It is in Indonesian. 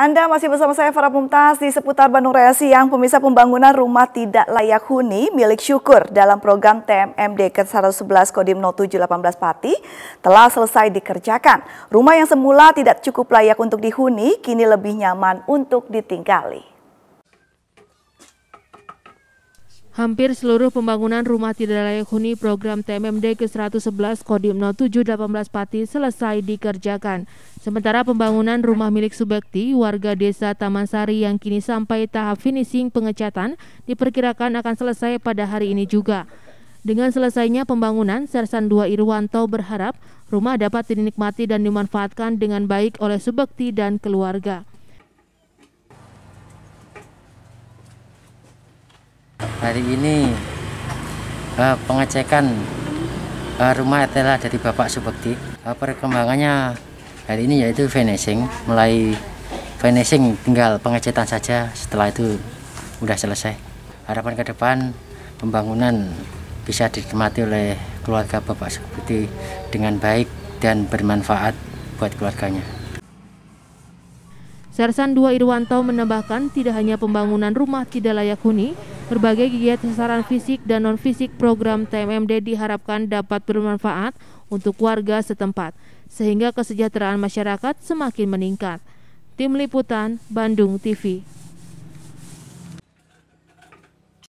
Anda masih bersama saya Farah Mumtaz di seputar Bandung Raya Siang, pemirsa pembangunan rumah tidak layak huni milik syukur dalam program TMMD ke 111 Kodim 0718 Pati telah selesai dikerjakan. Rumah yang semula tidak cukup layak untuk dihuni, kini lebih nyaman untuk ditinggali. Hampir seluruh pembangunan rumah tidak layak huni program TMMD ke-111 Kodim 0718 Pati selesai dikerjakan. Sementara pembangunan rumah milik Subekti, warga desa Taman Sari yang kini sampai tahap finishing pengecatan, diperkirakan akan selesai pada hari ini juga. Dengan selesainya pembangunan, Sersan 2 Irwanto berharap rumah dapat dinikmati dan dimanfaatkan dengan baik oleh Subekti dan keluarga. hari ini uh, pengecekan uh, rumah etela dari Bapak Subekti uh, perkembangannya hari ini yaitu finishing mulai finishing tinggal pengecetan saja setelah itu sudah selesai harapan ke depan pembangunan bisa dinikmati oleh keluarga Bapak Subekti dengan baik dan bermanfaat buat keluarganya Sersan 2 Irwanto menambahkan tidak hanya pembangunan rumah tidak layak huni, Berbagai kegiatan sasaran fisik dan non-fisik program TMMD diharapkan dapat bermanfaat untuk warga setempat, sehingga kesejahteraan masyarakat semakin meningkat. Tim Liputan, Bandung TV.